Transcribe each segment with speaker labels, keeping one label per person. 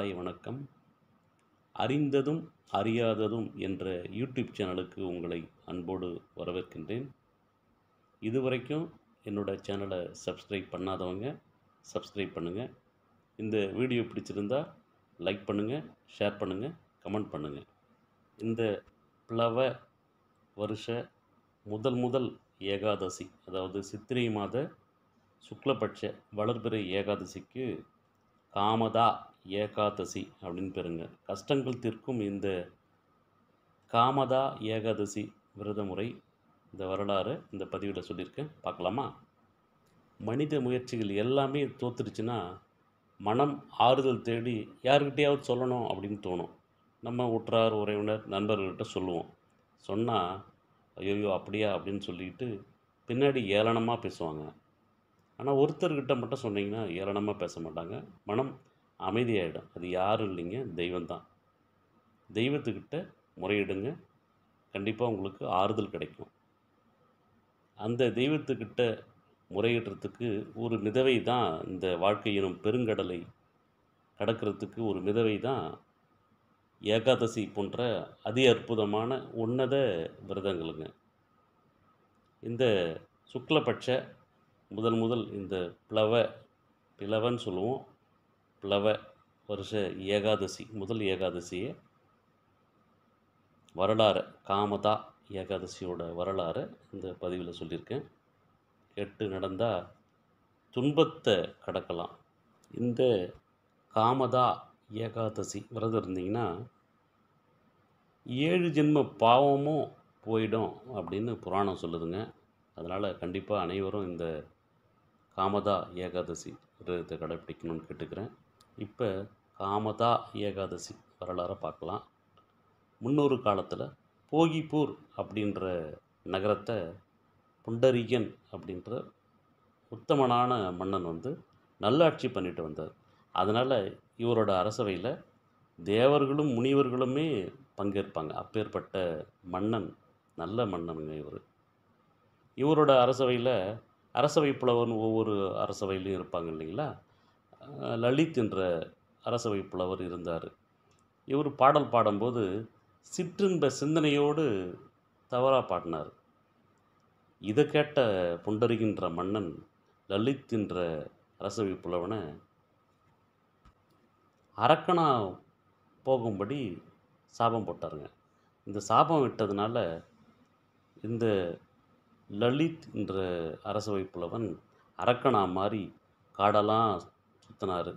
Speaker 1: காலை வணக்கம் அறிந்ததும் அறியாததும் என்ற யூடியூப் சேனலுக்கு உங்களை அன்போடு வரவேற்கின்றேன் இதுவரைக்கும் என்னோட சேனலை சப்ஸ்கிரைப் பண்ணாதவங்க சப்ஸ்கிரைப் பண்ணுங்கள் இந்த வீடியோ பிடிச்சிருந்தால் லைக் பண்ணுங்கள் ஷேர் பண்ணுங்கள் கமெண்ட் பண்ணுங்கள் இந்த பிளவ வருஷ முதல் முதல் ஏகாதசி அதாவது சித்திரை மாத சுக்லபட்ச வளர்பிறை ஏகாதசிக்கு காமதா ஏகாதசி அப்படின்னு பெறுங்க கஷ்டங்கள் தீர்க்கும் இந்த காமதா ஏகாதசி விரத முறை இந்த வரலாறு இந்த பதிவில் சொல்லியிருக்கேன் பார்க்கலாமா மனித முயற்சிகள் எல்லாமே தோத்துருச்சுன்னா மனம் ஆறுதல் தேடி யாருக்கிட்டேயாவது சொல்லணும் அப்படின்னு தோணும் நம்ம உற்றார் உறவினர் நண்பர்கள்கிட்ட சொல்லுவோம் சொன்னால் ஐயோ அப்படியா அப்படின்னு சொல்லிட்டு பின்னாடி ஏளனமாக பேசுவாங்க ஆனால் ஒருத்தர்கிட்ட மட்டும் சொன்னிங்கன்னா ஏளனமாக பேச மாட்டாங்க மனம் அமைதியாகிடும் அது யாரும் இல்லைங்க தெய்வம்தான் தெய்வத்துக்கிட்ட முறையிடுங்க கண்டிப்பாக உங்களுக்கு ஆறுதல் கிடைக்கும் அந்த தெய்வத்துக்கிட்ட முறையிடுறதுக்கு ஒரு மிதவை தான் இந்த வாழ்க்கையினும் பெருங்கடலை கடக்கிறதுக்கு ஒரு மிதவை தான் ஏகாதசி போன்ற அதி அற்புதமான உன்னத விரதங்களுங்க இந்த சுக்லபட்ச முதல் முதல் இந்த பிளவ பிளவன்னு சொல்லுவோம் பிளவ வருஷ ஏகாதசி முதல் ஏகாதசியை வரலாறு காமதா ஏகாதசியோட வரலாறு இந்த பதிவில் சொல்லியிருக்கேன் எட்டு நடந்தால் துன்பத்தை கடக்கலாம் இந்த காமதா ஏகாதசி விரதம் இருந்தீங்கன்னா ஏழு ஜென்ம பாவமும் போயிடும் அப்படின்னு புராணம் சொல்லுதுங்க அதனால் கண்டிப்பாக அனைவரும் இந்த காமதா ஏகாதசி விரதத்தை கடைப்பிடிக்கணும்னு கேட்டுக்கிறேன் இப்போ காமதா ஏகாதசி வரலாறை பார்க்கலாம் முன்னொரு காலத்தில் போகிப்பூர் அப்படின்ற நகரத்தை புண்டரிகன் அப்படின்ற உத்தமனான மன்னன் வந்து நல்லாட்சி பண்ணிட்டு வந்தார் அதனால் இவரோட அரசவையில் தேவர்களும் முனிவர்களுமே பங்கேற்பாங்க அப்பேற்பட்ட மன்னன் நல்ல மன்னனுங்க இவர் இவரோட அரசவையில் அரசவை புலவன் ஒவ்வொரு அரசவையிலையும் இருப்பாங்க இல்லைங்களா லலித் என்ற அரசவை புலவர் இருந்தார் இவர் பாடல் பாடும்போது சிற்றின்ப சிந்தனையோடு தவறாக பாடினார் இதை கேட்ட புண்டரிகின்ற மன்னன் லலித் என்ற அரசவை புலவனை அரக்கணா போகும்படி சாபம் போட்டாருங்க இந்த சாபம் விட்டதுனால இந்த லலித் என்ற அரசவை புலவன் அரக்கணா மாதிரி காடெல்லாம் சுற்றினார்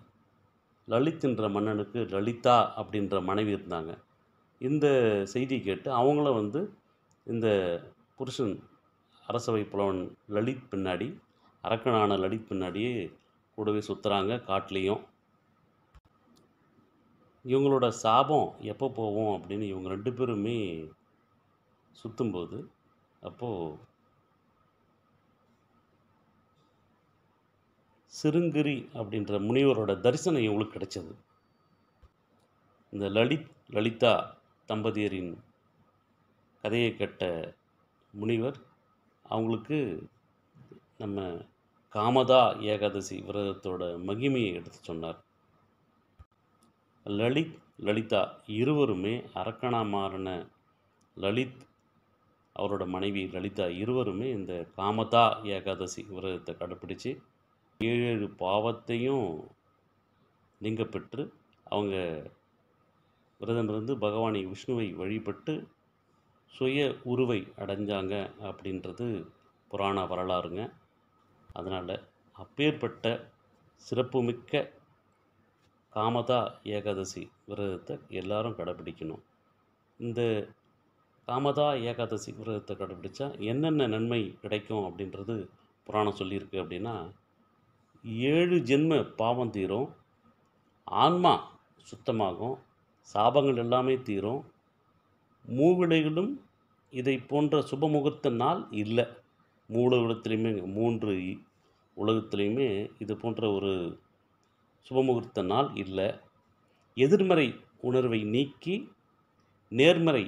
Speaker 1: என்ற மன்னனுக்கு லலிதா அப்படின்ற மனைவி இருந்தாங்க இந்த செய்தி கேட்டு அவங்கள வந்து இந்த புருஷன் அரசவை புலவன் லலித் பின்னாடி அரக்கனான லலித் பின்னாடியே கூடவே சுற்றுறாங்க காட்டிலையும் இவங்களோட சாபம் எப்போ போவோம் அப்படின்னு இவங்க ரெண்டு பேருமே சுற்றும்போது அப்போது சிருங்கிரி அப்படின்ற முனிவரோட தரிசனம் இவங்களுக்கு கிடைச்சது இந்த லலித் லலிதா தம்பதியரின் கதையை கேட்ட முனிவர் அவங்களுக்கு நம்ம காமதா ஏகாதசி விரதத்தோட மகிமையை எடுத்து சொன்னார் லலித் லலிதா இருவருமே அரக்கணா மாறின லலித் அவரோட மனைவி லலிதா இருவருமே இந்த காமதா ஏகாதசி விரதத்தை கடைப்பிடித்து ஏழேழு பாவத்தையும் நீங்க பெற்று அவங்க விரதமிருந்து பகவானை விஷ்ணுவை வழிபட்டு சுய உருவை அடைஞ்சாங்க அப்படின்றது புராண வரலாறுங்க அதனால் அப்பேற்பட்ட சிறப்புமிக்க காமதா ஏகாதசி விரதத்தை எல்லாரும் கடைப்பிடிக்கணும் இந்த காமதா ஏகாதசி விரதத்தை கடைப்பிடிச்சா என்னென்ன நன்மை கிடைக்கும் அப்படின்றது புராணம் சொல்லியிருக்கு அப்படின்னா ஏழு ஜென்ம பாவம் தீரும் ஆன்மா சுத்தமாகும் சாபங்கள் எல்லாமே தீரும் மூவிடைகளும் இதை போன்ற சுபமுகூர்த்த நாள் இல்லை மூலகுலத்துலேயுமே மூன்று உலகத்திலையுமே இது போன்ற ஒரு சுபமுகூர்த்த நாள் இல்லை எதிர்மறை உணர்வை நீக்கி நேர்மறை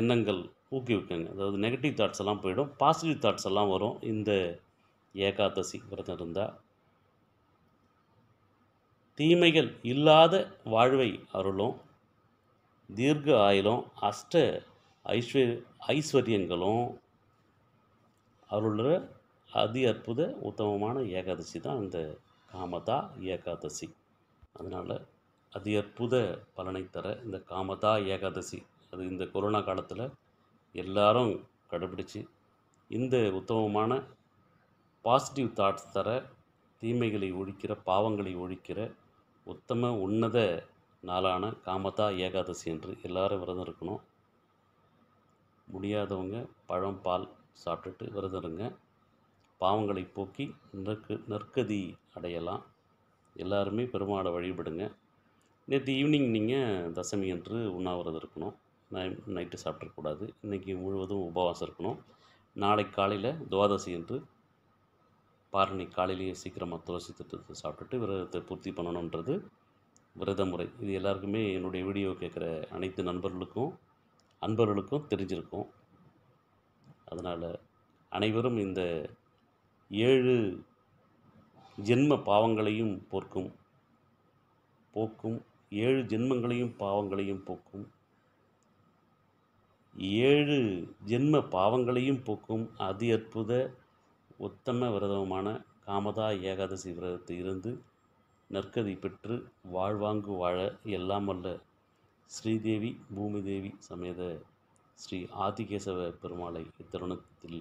Speaker 1: எண்ணங்கள் ஊக்குவிக்கங்க அதாவது நெகட்டிவ் தாட்ஸ் எல்லாம் போயிடும் பாசிட்டிவ் தாட்ஸ் எல்லாம் வரும் இந்த ஏகாதசி விரதம் இருந்தால் தீமைகள் இல்லாத வாழ்வை அருளும் தீர்க்க ஆயிலும் அஷ்ட ஐஸ்வர் ஐஸ்வர்யங்களும் அருள்கிற அதி அற்புத உத்தமமான ஏகாதசி தான் இந்த காமதா ஏகாதசி அதனால் அதி அற்புத பலனை தர இந்த காமதா ஏகாதசி அது இந்த கொரோனா காலத்தில் எல்லாரும் கடைபிடிச்சு இந்த உத்தமமான பாசிட்டிவ் தாட்ஸ் தர தீமைகளை ஒழிக்கிற பாவங்களை ஒழிக்கிற உத்தம உன்னத நாளான காமதா ஏகாதசி என்று எல்லாரும் விரதம் இருக்கணும் முடியாதவங்க பழம் பால் சாப்பிட்டுட்டு விரதம் இருங்க பாவங்களை போக்கி நெற்கு நெற்கதி அடையலாம் எல்லாருமே பெருமாளை வழிபடுங்க நேற்று ஈவினிங் நீங்கள் தசமி என்று உண்ணாவிரதம் இருக்கணும் நை நைட்டு சாப்பிட்றக்கூடாது இன்றைக்கி முழுவதும் உபவாசம் இருக்கணும் நாளை காலையில் துவாதசி என்று பாரணி காலையிலேயே சீக்கிரமாக துளசி திட்டத்தை சாப்பிட்டுட்டு விரதத்தை பூர்த்தி பண்ணணுன்றது விரத முறை இது எல்லாருக்குமே என்னுடைய வீடியோ கேட்குற அனைத்து நண்பர்களுக்கும் அன்பர்களுக்கும் தெரிஞ்சிருக்கும் அதனால் அனைவரும் இந்த ஏழு ஜென்ம பாவங்களையும் போர்க்கும் போக்கும் ஏழு ஜென்மங்களையும் பாவங்களையும் போக்கும் ஏழு ஜென்ம பாவங்களையும் போக்கும் அதி அற்புத உத்தம விரதமான காமதா ஏகாதசி விரதத்தில் இருந்து நற்கதி பெற்று வாழ்வாங்கு வாழ எல்லாம் வல்ல ஸ்ரீதேவி பூமிதேவி சமேத ஸ்ரீ ஆதிகேசவ பெருமாளை இத்தருணத்தில்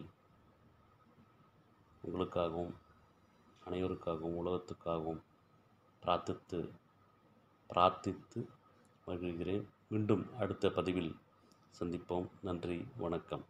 Speaker 1: உங்களுக்காகவும் அனைவருக்காகவும் உலகத்துக்காகவும் பிரார்த்தித்து பிரார்த்தித்து மகிழ்கிறேன் மீண்டும் அடுத்த பதிவில் சந்திப்போம் நன்றி வணக்கம்